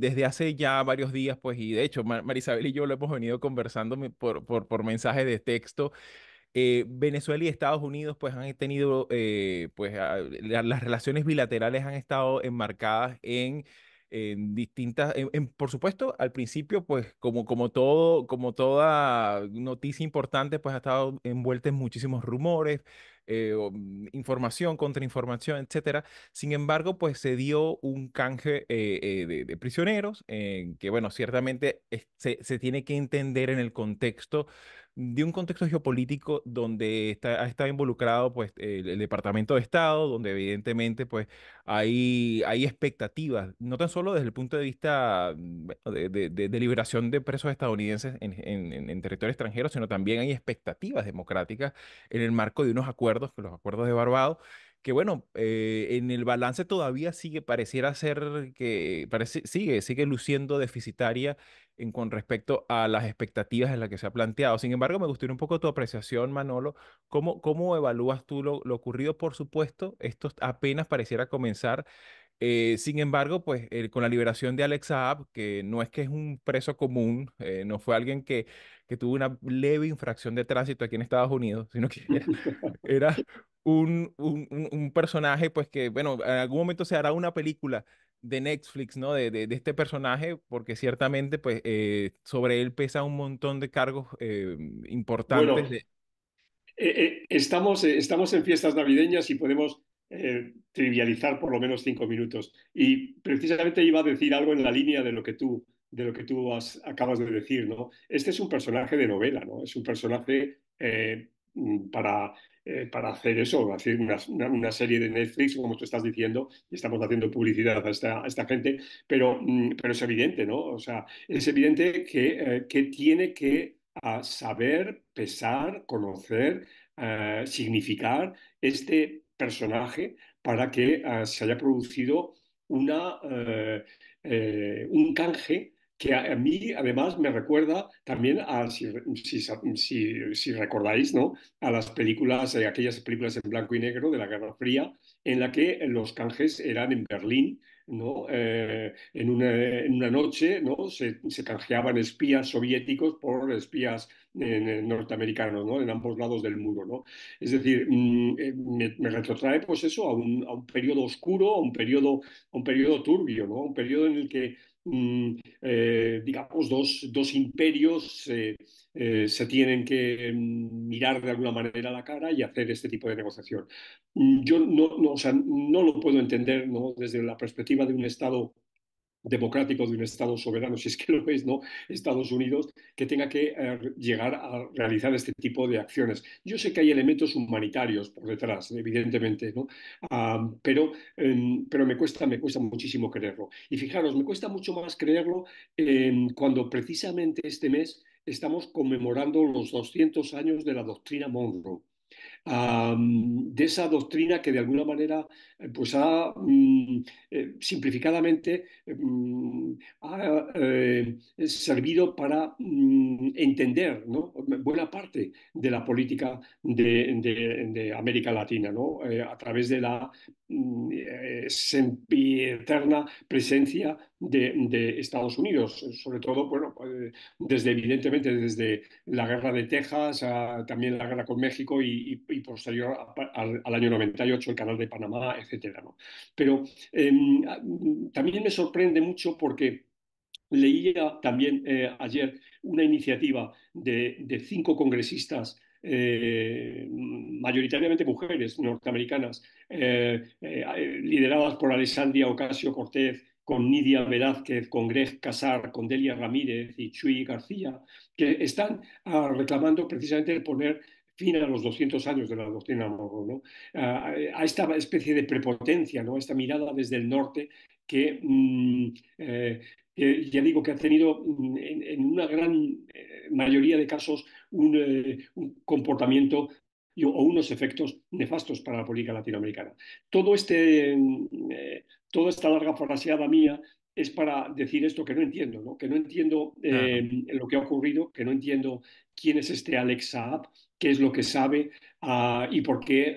desde hace ya varios días, pues, y de hecho, Marisabel y yo lo hemos venido conversando por, por, por mensaje de texto. Eh, Venezuela y Estados Unidos pues han tenido, eh, pues las relaciones bilaterales han estado enmarcadas en en distintas, por supuesto, al principio, pues como, como, todo, como toda noticia importante, pues ha estado envuelta en muchísimos rumores, eh, mm, información, contrainformación, etcétera. Sin embargo, pues se dio un canje eh, eh, de, prisioneros, que bueno, ciertamente se, se, tiene que entender en el contexto de un contexto geopolítico donde está, involucrado pues, el, Departamento de Estado, donde evidentemente pues, hay, hay expectativas, no tan solo desde el punto de vista mm, de, de, de, liberación de presos estadounidenses en, territorio extranjero, sino también hay expectativas democráticas en el marco de unos acuerdos, los acuerdos de Barbados, que bueno, eh, en el balance todavía sigue, pareciera ser que, parece, sigue, sigue luciendo deficitaria en, con respecto a las expectativas en las que se ha planteado. Sin embargo, me gustaría un poco tu apreciación, Manolo. ¿Cómo, cómo evalúas tú lo, ocurrido? Por supuesto, esto apenas pareciera comenzar. Eh, sin embargo, pues eh, con la liberación de Alexa Saab, que no es que es un preso común, no fue alguien que, que tuvo una leve infracción de tránsito aquí en Estados Unidos, sino que era un, personaje, pues que, bueno, en algún momento se hará una película de Netflix, ¿no? De, este personaje, porque ciertamente, pues, eh, sobre él pesa un montón de cargos eh, importantes. Eh, estamos, estamos en fiestas navideñas y podemos trivializar por lo menos cinco minutos. Y precisamente iba a decir algo en la línea de lo que tú de lo que tú acabas de decir, ¿no? Este es un personaje de novela, ¿no? Es un personaje mm, para eh, para hacer eso, hacer una, serie de Netflix, como tú estás diciendo, y estamos haciendo publicidad a esta, gente, mm, pero, es evidente, ¿no? O sea, es evidente que, eh, tiene que ah, saber, pesar, conocer, ah, significar este personaje para que ah, se haya producido una, eh, un canje que a, mí además me recuerda también a, si, recordáis, ¿no? A las películas, eh, aquellas películas en blanco y negro de la Guerra Fría, en la que los canjes eran en Berlín, ¿no? Eh, en, una, noche ¿no? se, canjeaban espías soviéticos por espías norteamericano, norteamericanos, ¿no? En ambos lados del muro, ¿no? Es decir, mm, eh, me, retrotrae, pues eso, a un, periodo oscuro, a un periodo, a un periodo turbio, ¿no? Un periodo en el que mm, eh, digamos, dos, dos imperios eh, se tienen que mm, mirar de alguna manera la cara y hacer este tipo de negociación. Yo no, no lo puedo entender ¿no? desde la perspectiva de un Estado democrático de un Estado soberano, si es que lo es, ¿no? Estados Unidos, que tenga que eh, llegar a realizar este tipo de acciones. Yo sé que hay elementos humanitarios por detrás, evidentemente, ¿no? pero, em, pero me, cuesta, me cuesta muchísimo creerlo. Y fijaros, me cuesta mucho más creerlo em, cuando precisamente este mes estamos conmemorando los 200 años de la doctrina Monroe de esa doctrina que de alguna manera eh, pues ha mm, eh, simplificadamente eh, mm, ha servido para mm, entender buena parte de la política de, América Latina ¿no? a través de la eterna presencia de, Estados Unidos, sobre todo, bueno, pues, desde evidentemente desde la guerra de Texas, también la guerra con México y y posterior al, año 98 el canal de Panamá, etc. Pero em, mm, también me sorprende mucho porque leía también eh, ayer una iniciativa de, cinco congresistas eh, mayoritariamente mujeres norteamericanas, eh, lideradas por Alessandria Ocasio Cortez, con Nidia Velázquez, con Greg Casar, con Delia Ramírez y Chuy García, que están ah, reclamando precisamente poner fin a los 200 años de la doctrina Monroe, a, esta especie de prepotencia, a esta mirada desde el norte que, mm, eh, ya digo que ha tenido mm, en, una gran eh, mayoría de casos un, eh, comportamiento o unos efectos nefastos para la política latinoamericana. Todo este, mm, toda esta larga fraseada mía es para decir esto que no entiendo, ¿no? que no entiendo lo que ha ocurrido, que no entiendo quién es este Alex Saab, qué es lo que sabe ah, y por qué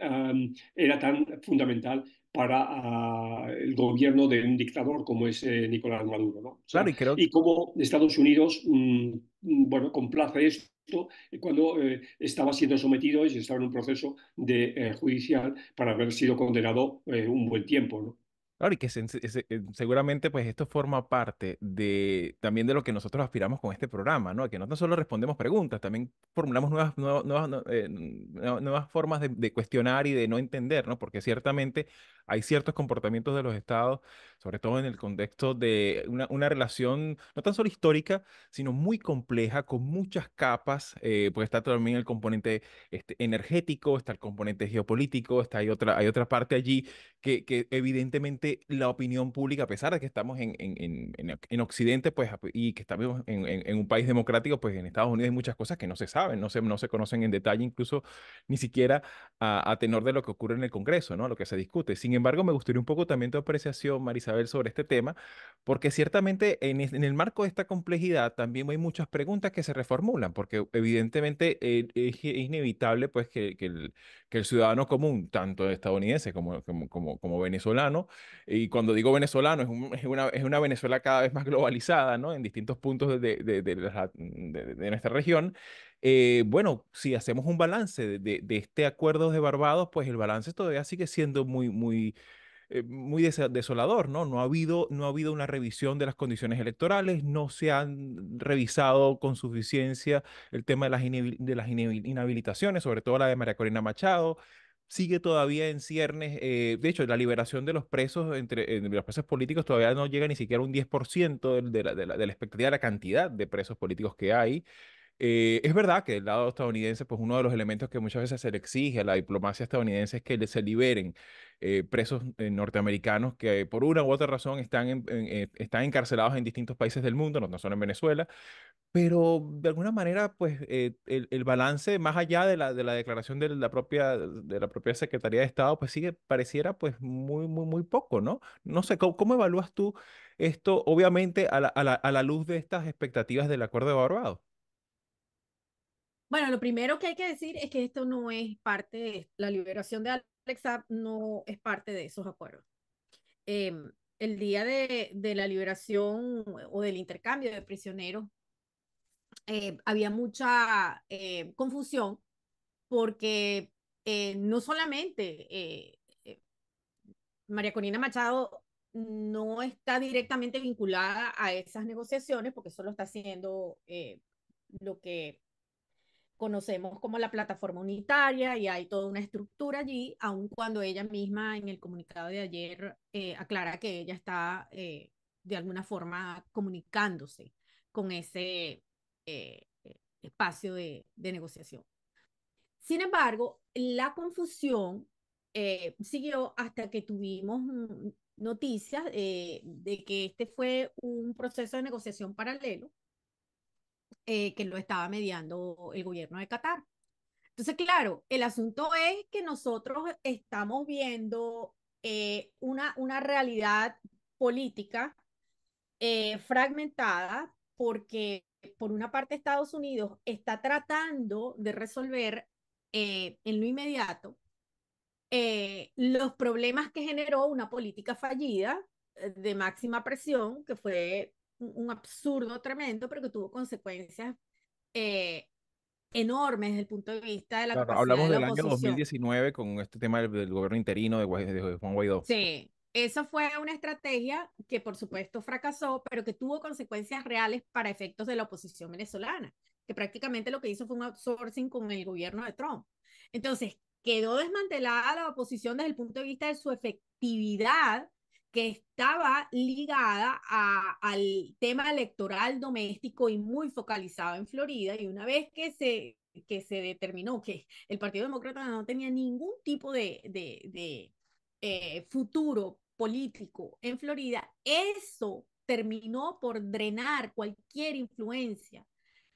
era tan fundamental para ah, el gobierno de un dictador como es eh, Nicolás Maduro. ¿no? y, cómo Estados Unidos mm, mm, bueno, complace esto cuando eh, estaba siendo sometido y estaba en un proceso de, eh, judicial para haber sido condenado un buen tiempo. ¿no? Claro, y que eh, seguramente pues esto forma parte de también de lo que nosotros aspiramos con este programa, ¿no? Que no tan solo respondemos preguntas, también formulamos nuevas, nuevas, eh, formas de, de, cuestionar y de no entender, ¿no? Porque ciertamente hay ciertos comportamientos de los estados sobre todo en el contexto de una, una relación no tan solo histórica, sino muy compleja, con muchas capas, eh, pues está también el componente este, energético, está el componente geopolítico, está hay otra, hay otra parte allí que, que evidentemente la opinión pública, a pesar de que estamos en, en, en, en Occidente pues, y que estamos en, en, un país democrático, pues en Estados Unidos hay muchas cosas que no se saben, no se, no se conocen en detalle, incluso ni siquiera a, a tenor de lo que ocurre en el Congreso, ¿no? lo que se discute. Sin embargo, me gustaría un poco también tu apreciación, Marisa ver sobre este tema, porque ciertamente en, el marco de esta complejidad también hay muchas preguntas que se reformulan, porque evidentemente eh, es, inevitable pues, que, que, el, ciudadano común, tanto estadounidense como, como, como, venezolano, y cuando digo venezolano, es, una, es, una, Venezuela cada vez más globalizada, ¿no? en distintos puntos de, de, de, nuestra región, eh, bueno, si hacemos un balance de, este acuerdo de Barbados, pues el balance todavía sigue siendo muy, muy, eh, muy desolador, ¿no? No ha, habido, no ha habido una revisión de las condiciones electorales, no se han revisado con suficiencia el tema de las, de las inhabilitaciones, sobre todo la de María Corina Machado, sigue todavía en ciernes. Eh, de hecho, la liberación de los presos, entre, eh, los presos políticos, todavía no llega ni siquiera un 10% de la expectativa de la cantidad de presos políticos que hay. Eh, es verdad que el lado estadounidense, pues uno de los elementos que muchas veces se le exige a la diplomacia estadounidense es que se liberen eh, presos eh, norteamericanos que por una u otra razón están, están encarcelados en distintos países del mundo, no, solo en Venezuela, pero de alguna manera, pues el, balance, más allá de la, de la declaración de la, propia, de la propia Secretaría de Estado, pues sigue, pareciera pues muy, muy, muy poco, ¿no? No sé, ¿cómo, evalúas tú esto, obviamente, a la, a la luz de estas expectativas del Acuerdo de Barbados? Bueno, lo primero que hay que decir es que esto no es parte de la liberación de Alexa, no es parte de esos acuerdos. Em, el día de, la liberación o del intercambio de prisioneros eh, había mucha eh, confusión porque eh, no solamente María Corina Machado no está directamente vinculada a esas negociaciones porque solo está haciendo lo que conocemos como la plataforma unitaria y hay toda una estructura allí, aun cuando ella misma en el comunicado de ayer eh, aclara que ella está eh, de alguna forma comunicándose con ese eh, espacio de, negociación. Sin embargo, la confusión siguió hasta que tuvimos noticias de que este fue un proceso de negociación paralelo eh, que lo estaba mediando el gobierno de Qatar. Entonces, claro, el asunto es que nosotros estamos viendo eh, una, una realidad política eh, fragmentada porque por una parte Estados Unidos está tratando de resolver en lo inmediato los problemas que generó una política fallida de máxima presión, que fue un absurdo tremendo, pero que tuvo consecuencias eh, enormes desde el punto de vista de la Hablamos del año 2019 con este tema del, gobierno interino de, Juan Guaidó. Sí, esa fue una estrategia que por supuesto fracasó, pero que tuvo consecuencias reales para efectos de la oposición venezolana, que prácticamente lo que hizo fue un outsourcing con el gobierno de Trump. Entonces, quedó desmantelada la oposición desde el punto de vista de su efectividad que estaba ligada al tema electoral doméstico y muy focalizado en Florida. Y una vez que se, que se determinó que el Partido Demócrata no tenía ningún tipo de, eh, futuro político en Florida, eso terminó por drenar cualquier influencia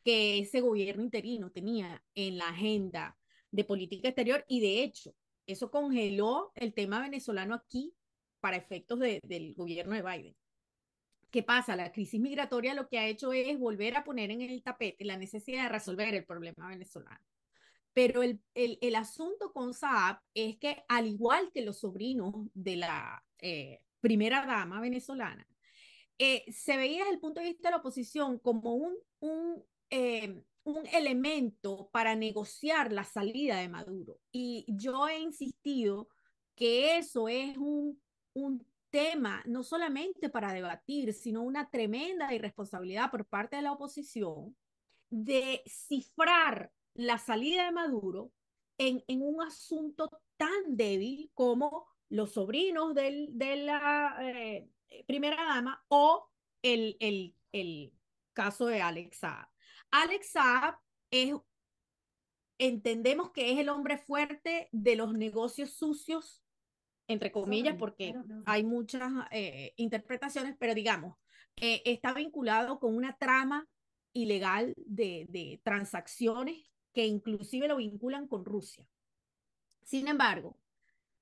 que ese gobierno interino tenía en la agenda de política exterior y de hecho eso congeló el tema venezolano aquí para efectos del gobierno de Biden. ¿Qué pasa? La crisis migratoria lo que ha hecho es volver a poner en el tapete la necesidad de resolver el problema venezolano. Pero el, el, el asunto con Saab es que, al igual que los sobrinos de la eh, primera dama venezolana, eh, se veía desde el punto de vista de la oposición como un, un, em, un elemento para negociar la salida de Maduro. Y yo he insistido que eso es un un tema no solamente para debatir, sino una tremenda irresponsabilidad por parte de la oposición de cifrar la salida de Maduro en, un asunto tan débil como los sobrinos del, de la eh, eh, primera dama o el, el, el caso de Alex Saab. Alex Saab es, entendemos que es el hombre fuerte de los negocios sucios entre comillas, porque hay muchas eh, interpretaciones, pero digamos, eh, está vinculado con una trama ilegal de, de transacciones que inclusive lo vinculan con Rusia. Sin embargo,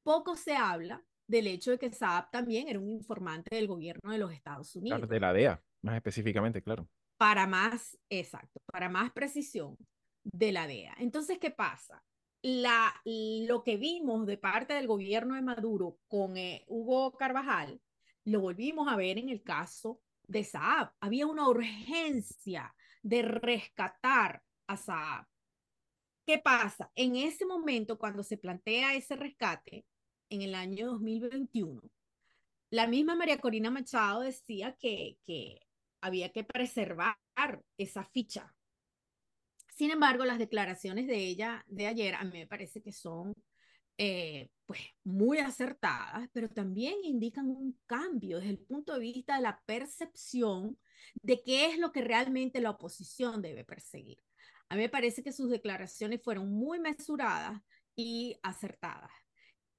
poco se habla del hecho de que Saab también era un informante del gobierno de los Estados Unidos. de la DEA, más específicamente, claro. Para más, exacto, para más precisión, de la DEA. Entonces, ¿qué pasa? la, lo que vimos de parte del gobierno de Maduro con eh, Hugo Carvajal, lo volvimos a ver en el caso de Saab. Había una urgencia de rescatar a Saab. ¿Qué pasa? En ese momento, cuando se plantea ese rescate, en el año 2021, la misma María Corina Machado decía que, que había que preservar esa ficha sin embargo, las declaraciones de ella de ayer a mí me parece que son eh, pues, muy acertadas, pero también indican un cambio desde el punto de vista de la percepción de qué es lo que realmente la oposición debe perseguir. A mí me parece que sus declaraciones fueron muy mesuradas y acertadas.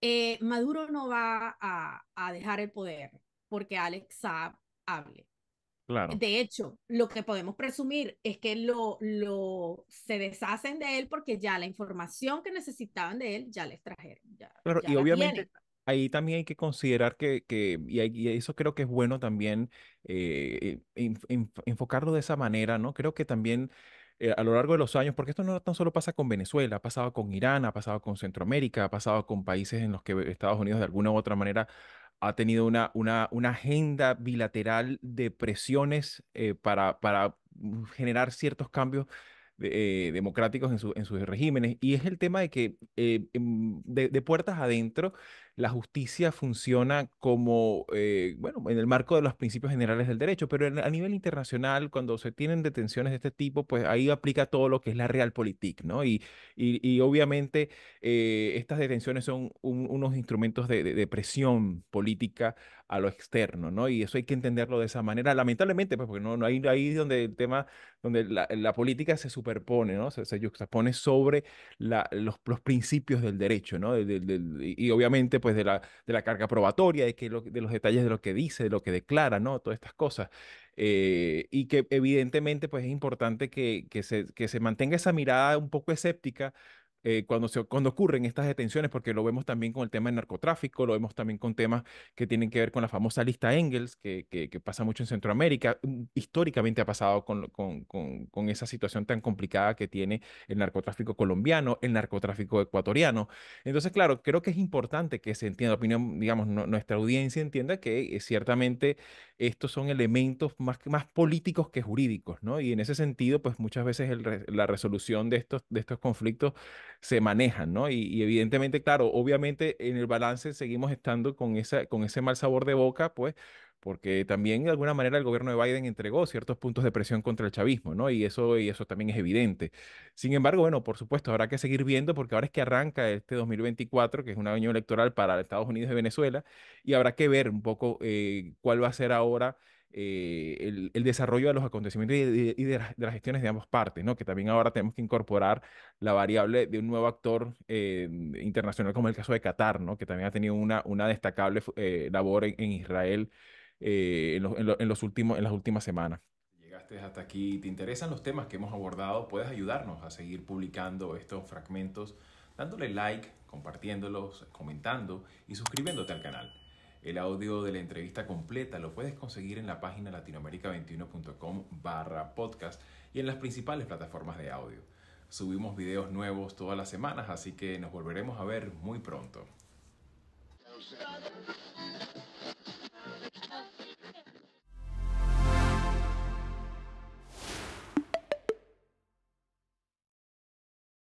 Eh, Maduro no va a, a, dejar el poder porque Alex Saab hable. De hecho, lo que podemos presumir es que lo, lo se deshacen de él porque ya la información que necesitaban de él ya les trajeron. y obviamente ahí también hay que considerar que, que y, eso creo que es bueno también eh, e, enfocarlo de esa manera, ¿no? Creo que también eh, a lo largo de los años, porque esto no tan solo pasa con Venezuela, ha pasado con Irán, ha pasado con Centroamérica, ha pasado con países en los que Estados Unidos de alguna u otra manera ha tenido una, una, agenda bilateral de presiones eh, para, para mm, generar ciertos cambios eh, democráticos en, en, sus regímenes. Y es el tema de que eh, em, de, puertas adentro la justicia funciona como, eh, bueno, en el marco de los principios generales del derecho, pero a nivel internacional, cuando se tienen detenciones de este tipo, pues ahí aplica todo lo que es la realpolitik, ¿no? Y, y, obviamente eh, estas detenciones son unos instrumentos de, de, presión política a lo externo, ¿no? Y eso hay que entenderlo de esa manera, lamentablemente, pues porque no, no hay ahí donde el tema, donde la, política se superpone, ¿no? Se, se sobre la, los, principios del derecho, ¿no? y obviamente, pues de la, carga probatoria, de, que de los detalles de lo que dice, de lo que declara, ¿no? Todas estas cosas. Eh, y que evidentemente pues es importante que, se, que se mantenga esa mirada un poco escéptica eh, cuando, cuando ocurren estas detenciones, porque lo vemos también con el tema del narcotráfico, lo vemos también con temas que tienen que ver con la famosa lista Engels, que, pasa mucho en Centroamérica, mm, históricamente ha pasado con, con, esa situación tan complicada que tiene el narcotráfico colombiano, el narcotráfico ecuatoriano. Entonces, claro, creo que es importante que se entienda, opinión, digamos, nuestra audiencia entienda que eh, ciertamente estos son elementos más, más políticos que jurídicos, ¿no? Y en ese sentido, pues muchas veces la resolución de estos, de estos conflictos se manejan, ¿no? Y, evidentemente, claro, obviamente en el balance seguimos estando con, esa, con ese mal sabor de boca, pues, porque también de alguna manera el gobierno de Biden entregó ciertos puntos de presión contra el chavismo, ¿no? Y eso, y eso también es evidente. Sin embargo, bueno, por supuesto, habrá que seguir viendo porque ahora es que arranca este 2024, que es un año electoral para Estados Unidos y Venezuela, y habrá que ver un poco eh, cuál va a ser ahora eh, el, desarrollo de los acontecimientos y, de, las gestiones de ambas partes, ¿no? Que también ahora tenemos que incorporar la variable de un nuevo actor eh, internacional, como el caso de Qatar, ¿no? Que también ha tenido una, una destacable eh, labor en, Israel en, en, los últimos, en las últimas semanas. Llegaste hasta aquí, te interesan los temas que hemos abordado, puedes ayudarnos a seguir publicando estos fragmentos dándole like, compartiéndolos, comentando y suscribiéndote al canal. El audio de la entrevista completa lo puedes conseguir en la página latinoamérica 21com barra podcast y en las principales plataformas de audio. Subimos videos nuevos todas las semanas, así que nos volveremos a ver muy pronto.